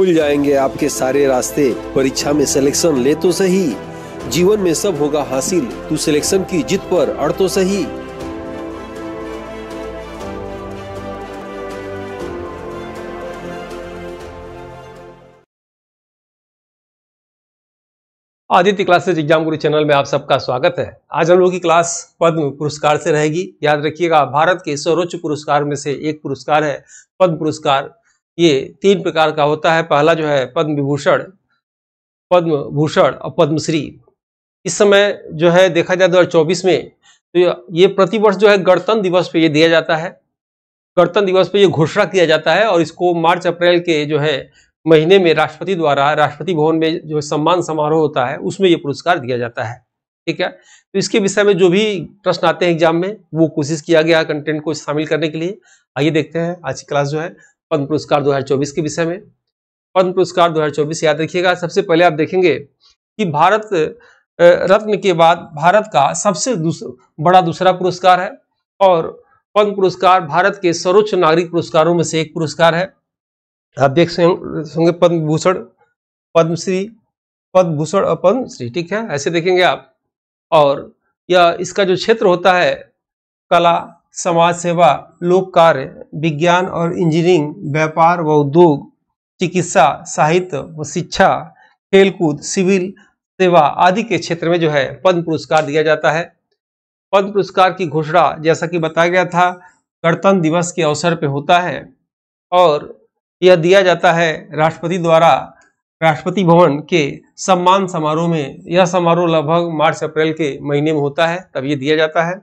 खुल जाएंगे आपके सारे रास्ते परीक्षा में सिलेक्शन ले तो सही जीवन में सब होगा हासिल तू सिलेक्शन की जीत पर अड़ तो सही Aditya classes exam guru channel में आप सबका स्वागत है आज हम लोग की क्लास पद्म पुरस्कार से रहेगी याद रखिएगा भारत के सर्वोच्च पुरस्कार में से एक पुरस्कार है पद्म पुरस्कार ये तीन प्रकार का होता है पहला जो है पद्म विभूषण पद्म भूषण और पद्मश्री इस समय जो है देखा जाए दो में तो ये प्रतिवर्ष जो है गणतंत्र दिवस पे ये दिया जाता है गणतंत्र दिवस पे ये घोषणा किया जाता है और इसको मार्च अप्रैल के जो है महीने में राष्ट्रपति द्वारा राष्ट्रपति भवन में जो सम्मान समारोह होता है उसमें ये पुरस्कार दिया जाता है ठीक है तो इसके विषय में जो भी प्रश्न आते हैं एग्जाम में वो कोशिश किया गया कंटेंट को शामिल करने के लिए आइए देखते हैं आज की क्लास जो है पद्म पुरस्कार 2024 के विषय में पद्म पुरस्कार 2024 याद रखिएगा सबसे पहले आप देखेंगे कि भारत रत्न के बाद भारत का सबसे बड़ा दूसरा पुरस्कार है और पद्म पुरस्कार भारत के सर्वोच्च नागरिक पुरस्कारों में से एक पुरस्कार है आप देख सकेंगे पद्म भूषण पद्मश्री पद्म भूषण और पद्मश्री ठीक है ऐसे देखेंगे आप और यह इसका जो क्षेत्र होता है कला समाज सेवा लोक कार्य विज्ञान और इंजीनियरिंग व्यापार व उद्योग चिकित्सा साहित्य व शिक्षा खेलकूद सिविल सेवा आदि के क्षेत्र में जो है पद्म पुरस्कार दिया जाता है पद्म पुरस्कार की घोषणा जैसा कि बताया गया था गणतंत्र दिवस के अवसर पर होता है और यह दिया जाता है राष्ट्रपति द्वारा राष्ट्रपति भवन के सम्मान समारोह में यह समारोह लगभग मार्च अप्रैल के महीने में होता है तब ये दिया जाता है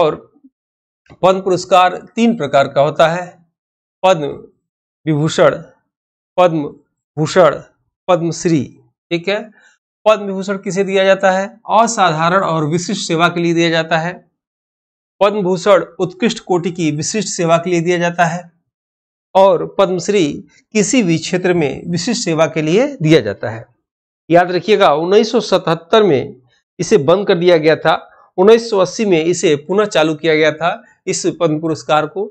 और पद्म पुरस्कार तीन प्रकार का होता है पद्म विभूषण पद्म भूषण पद्मश्री ठीक है पद्म विभूषण किसे दिया जाता है असाधारण और विशिष्ट सेवा के लिए दिया जाता है पद्म भूषण उत्कृष्ट कोटि की विशिष्ट सेवा के लिए दिया जाता है और पद्मश्री किसी भी क्षेत्र में विशिष्ट सेवा के लिए दिया जाता है याद रखिएगा 1977 में इसे बंद कर दिया गया था 1980 में इसे पुनः चालू किया गया था इस पद्म पुरस्कार को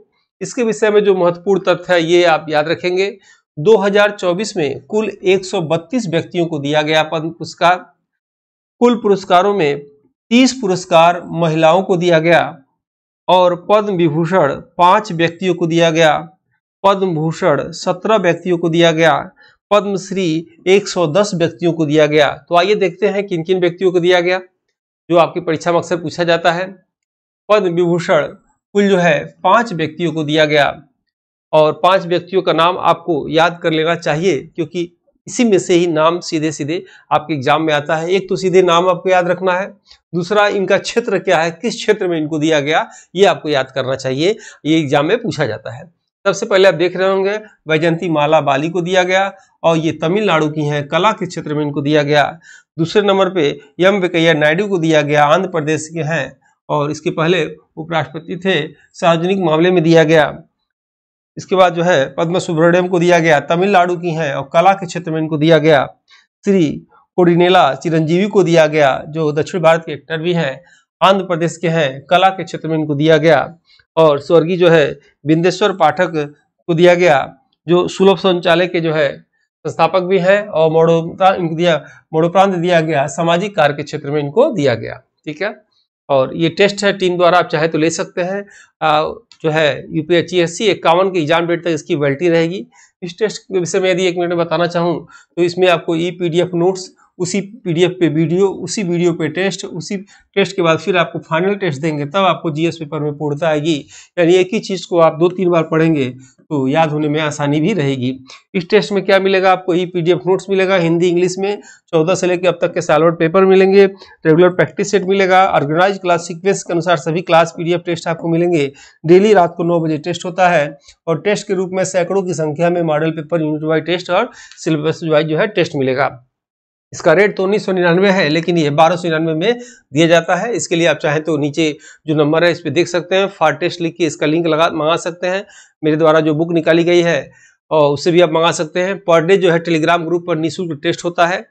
इसके विषय में जो महत्वपूर्ण तथ्य है ये आप याद रखेंगे 2024 में कुल 132 व्यक्तियों को दिया गया पद्म पुरस्कार कुल पुरस्कारों में 30 पुरस्कार महिलाओं को दिया गया और पद्म विभूषण पांच व्यक्तियों को दिया गया पद्म भूषण सत्रह व्यक्तियों को दिया गया पद्मश्री 110 व्यक्तियों को दिया गया तो आइए देखते हैं किन किन व्यक्तियों को दिया गया जो आपकी परीक्षा में अक्सर पूछा जाता है पद्म विभूषण कुल जो है पांच व्यक्तियों को दिया गया और पांच व्यक्तियों का नाम आपको याद कर लेना चाहिए क्योंकि इसी में से ही नाम सीधे सीधे आपके एग्जाम में आता है एक तो सीधे नाम आपको याद रखना है दूसरा इनका क्षेत्र क्या है किस क्षेत्र में इनको दिया गया ये आपको याद करना चाहिए ये एग्जाम में पूछा जाता है सबसे पहले आप देख रहे होंगे वैजंती माला बाली को दिया गया और ये तमिलनाडु की हैं कला के क्षेत्र में इनको दिया गया दूसरे नंबर पे एम वेंकैया नायडू को दिया गया आंध्र प्रदेश के हैं और इसके पहले उपराष्ट्रपति थे सार्वजनिक मामले में दिया गया इसके बाद जो है पद्म सुब्रमण्यम को दिया गया तमिलनाडु की हैं और कला के क्षेत्र में इनको दिया गया श्री कोडिनेला चिरंजीवी को दिया गया जो दक्षिण भारत के एक्टर भी हैं आंध्र प्रदेश के हैं कला के क्षेत्र में इनको दिया गया और स्वर्गीय जो है बिंदेश्वर पाठक को दिया गया जो सुलभ शौचालय के जो है संस्थापक भी हैं और मोड़ो इनको दिया मोड़ोप्रांत दिया गया सामाजिक कार्य के क्षेत्र में इनको दिया गया ठीक है और ये टेस्ट है टीम द्वारा आप चाहे तो ले सकते हैं जो है U P H E S C इक्यावन के एग्जाम डेट तक इसकी वैल्टी रहेगी इस टेस्ट के विषय में यदि एक मिनट में बताना चाहूँ तो इसमें आपको E P D F notes उसी पीडीएफ पे वीडियो उसी वीडियो पे टेस्ट उसी टेस्ट के बाद फिर आपको फाइनल टेस्ट देंगे तब आपको जीएस पेपर में पूर्णता आएगी यानी एक ही चीज़ को आप दो तीन बार पढ़ेंगे तो याद होने में आसानी भी रहेगी इस टेस्ट में क्या मिलेगा आपको ई पीडीएफ नोट्स मिलेगा हिंदी इंग्लिश में चौदह से लेकर अब तक के सालवर्ड पेपर मिलेंगे रेगुलर प्रैक्टिस सेट मिलेगा ऑर्गेनाइज क्लास सिक्वेंस के अनुसार सभी क्लास पीडीएफ टेस्ट आपको मिलेंगे डेली रात को नौ बजे टेस्ट होता है और टेस्ट के रूप में सैकड़ों की संख्या में model paper unit wise test और सिलेबस वाइज जो है टेस्ट मिलेगा इसका रेट तो उन्नीस सौ निन्यानवे है लेकिन ये बारह सौ निन्यानवे में दिया जाता है इसके लिए आप चाहें तो नीचे जो नंबर है इस पर देख सकते हैं फार टेस्ट लिख के इसका लिंक लगा मंगा सकते हैं मेरे द्वारा जो बुक निकाली गई है और उससे भी आप मंगा सकते हैं पर डे जो है टेलीग्राम ग्रुप पर निःशुल्क टेस्ट होता है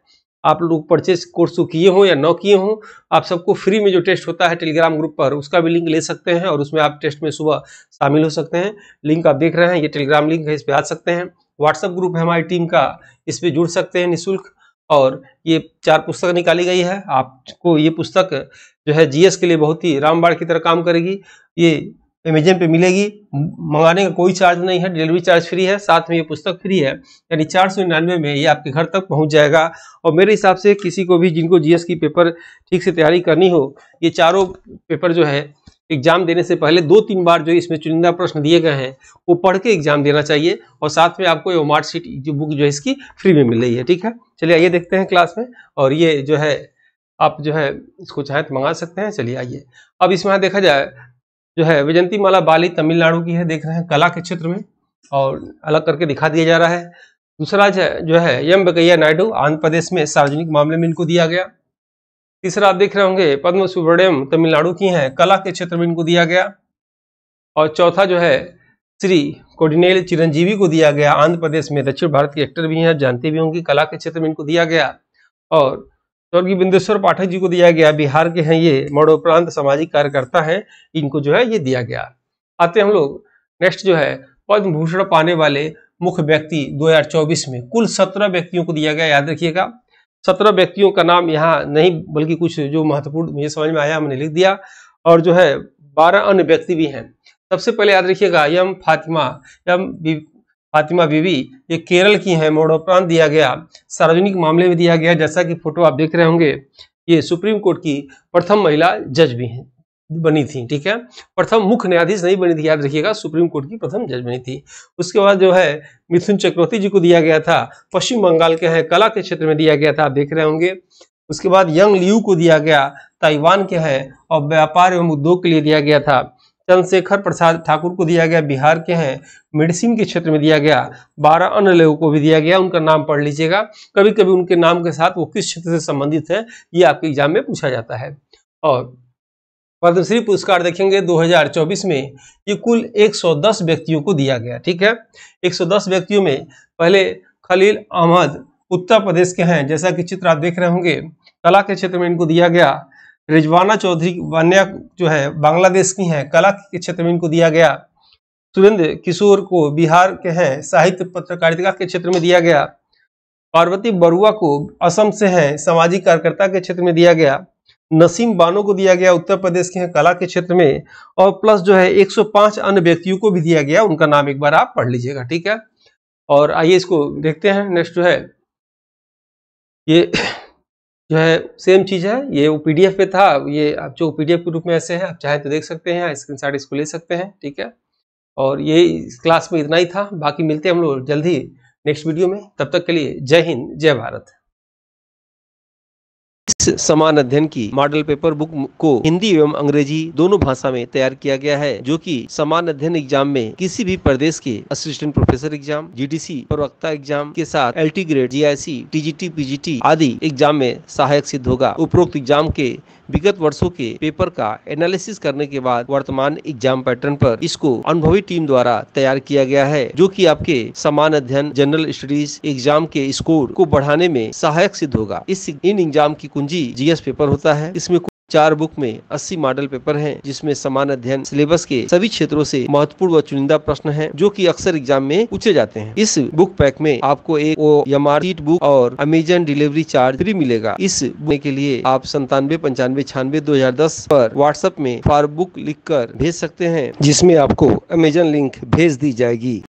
आप लोग परचेज कोर्स को किए हों या न किए हों आप सबको फ्री में जो टेस्ट होता है टेलीग्राम ग्रुप पर उसका भी लिंक ले सकते हैं और उसमें आप टेस्ट में सुबह शामिल हो सकते हैं लिंक आप देख रहे हैं ये टेलीग्राम लिंक है इस पर आ सकते हैं व्हाट्सअप ग्रुप है हमारी टीम का इस पर जुड़ सकते हैं निःशुल्क और ये चार पुस्तक निकाली गई है आपको ये पुस्तक जो है जीएस के लिए बहुत ही रामबाड़ की तरह काम करेगी ये अमेजन पे मिलेगी मंगाने का कोई चार्ज नहीं है डिलीवरी चार्ज फ्री है साथ में ये पुस्तक फ्री है यानी चार सौ निन्यानवे में ये आपके घर तक पहुंच जाएगा और मेरे हिसाब से किसी को भी जिनको जीएस की पेपर ठीक से तैयारी करनी हो ये चारों पेपर जो है एग्जाम देने से पहले दो तीन बार जो इसमें चुनिंदा प्रश्न दिए गए हैं वो पढ़ के एग्जाम देना चाहिए और साथ में आपको ये मार्क शीट जो बुक जो है इसकी फ्री में मिल रही है ठीक है चलिए आइए देखते हैं क्लास में और ये जो है आप जो है इसको चाहे तो मंगा सकते हैं चलिए आइए अब इसमें यहाँ देखा जाए जो है वैजंती माला बाली तमिलनाडु की है देख रहे हैं कला के क्षेत्र में और अलग करके दिखा दिया जा रहा है दूसरा जो है एम वेंकैया नायडू आंध्र प्रदेश में सार्वजनिक मामले में इनको दिया गया तीसरा आप देख रहे होंगे पद्म सुब्रमण्यम तमिलनाडु की हैं कला के क्षेत्र में इनको दिया गया और चौथा जो है श्री कोडिनेल चिरंजीवी को दिया गया आंध्र प्रदेश में दक्षिण भारत के एक्टर भी हैं जानते भी होंगे कला के क्षेत्र में इनको दिया गया और स्वर्गीय बिंदेश्वर पाठक जी को दिया गया बिहार के हैं ये मरणोपरांत सामाजिक कार्यकर्ता हैं इनको जो है ये दिया गया आते हम लोग नेक्स्ट जो है पद्म भूषण पाने वाले मुख्य व्यक्ति 2024 में कुल 17 व्यक्तियों को दिया गया याद रखिएगा सत्रह व्यक्तियों का नाम यहाँ नहीं बल्कि कुछ जो महत्वपूर्ण मुझे समझ में आया हमने लिख दिया और जो है बारह अन्य व्यक्ति भी हैं सबसे पहले याद रखिएगा यम फातिमा यम फातिमा बीवी ये केरल की हैं मरणोपरांत दिया गया सार्वजनिक मामले में दिया गया जैसा कि फोटो आप देख रहे होंगे ये सुप्रीम कोर्ट की प्रथम महिला जज भी हैं बनी थी ठीक है प्रथम मुख्य न्यायाधीश नहीं बनी थी याद रखिएगा सुप्रीम कोर्ट की प्रथम जज बनी थी उसके बाद जो है मिथुन चक्रवर्ती जी को दिया गया था पश्चिम बंगाल के हैं कला के क्षेत्र में दिया गया था आप देख रहे होंगे उसके बाद यंग लियू को दिया गया ताइवान के हैं और व्यापार एवं उद्योग के लिए दिया गया था चंद्रशेखर प्रसाद ठाकुर को दिया गया बिहार के हैं मेडिसिन के क्षेत्र में दिया गया बारह अन्य लोगों को भी दिया गया उनका नाम पढ़ लीजिएगा कभी कभी उनके नाम के साथ वो किस क्षेत्र से संबंधित है ये आपके एग्जाम में पूछा जाता है और पद्मश्री पुरस्कार देखेंगे 2024 में ये कुल 110 व्यक्तियों को दिया गया ठीक है 110 व्यक्तियों में पहले खलील अहमद उत्तर प्रदेश के हैं जैसा कि चित्र आप देख रहे होंगे कला के क्षेत्र में इनको दिया गया रिजवाना चौधरी वान्या जो है बांग्लादेश की हैं कला के क्षेत्र में इनको दिया गया सुरेंद्र किशोर को बिहार के हैं साहित्य पत्रकारिता के क्षेत्र में दिया गया पार्वती बरुआ को असम से हैं सामाजिक कार्यकर्ता के क्षेत्र में दिया गया नसीम बानो को दिया गया उत्तर प्रदेश के कला के क्षेत्र में और प्लस जो है 105 अन्य व्यक्तियों को भी दिया गया उनका नाम एक बार आप पढ़ लीजिएगा ठीक है और आइए इसको देखते हैं नेक्स्ट जो है ये जो है सेम चीज़ है ये वो पीडीएफ पे था ये आप जो पीडीएफ के रूप में ऐसे हैं आप चाहे तो देख सकते हैं स्क्रीन इसको ले सकते हैं ठीक है और ये इस क्लास में इतना ही था बाकी मिलते हैं हम लोग जल्दी नेक्स्ट वीडियो में तब तक के लिए जय हिंद जय भारत समान अध्ययन की मॉडल पेपर बुक को हिंदी एवं अंग्रेजी दोनों भाषा में तैयार किया गया है जो कि समान अध्ययन एग्जाम में किसी भी प्रदेश के असिस्टेंट प्रोफेसर एग्जाम जीडीसी प्रवक्ता एग्जाम के साथ L T grade GIC TGT PGT आदि एग्जाम में सहायक सिद्ध होगा उपरोक्त एग्जाम के विगत वर्षों के पेपर का एनालिसिस करने के बाद वर्तमान एग्जाम पैटर्न पर इसको अनुभवी टीम द्वारा तैयार किया गया है जो कि आपके समान अध्ययन जनरल स्टडीज एग्जाम के स्कोर को बढ़ाने में सहायक सिद्ध होगा इस इन एग्जाम की कुंजी जी जीएस पेपर होता है इसमें चार बुक में 80 मॉडल पेपर हैं जिसमें समान अध्ययन सिलेबस के सभी क्षेत्रों से महत्वपूर्ण व चुनिंदा प्रश्न हैं जो कि अक्सर एग्जाम में पूछे जाते हैं इस बुक पैक में आपको एक ओ एम आर बुक और अमेजन डिलीवरी चार्ज फ्री मिलेगा इस बुक के लिए आप संतानवे पंचानवे छियानवे दो हजार दस पर व्हाट्सएप में फार बुक लिख कर भेज सकते हैं जिसमे आपको अमेजन लिंक भेज दी जाएगी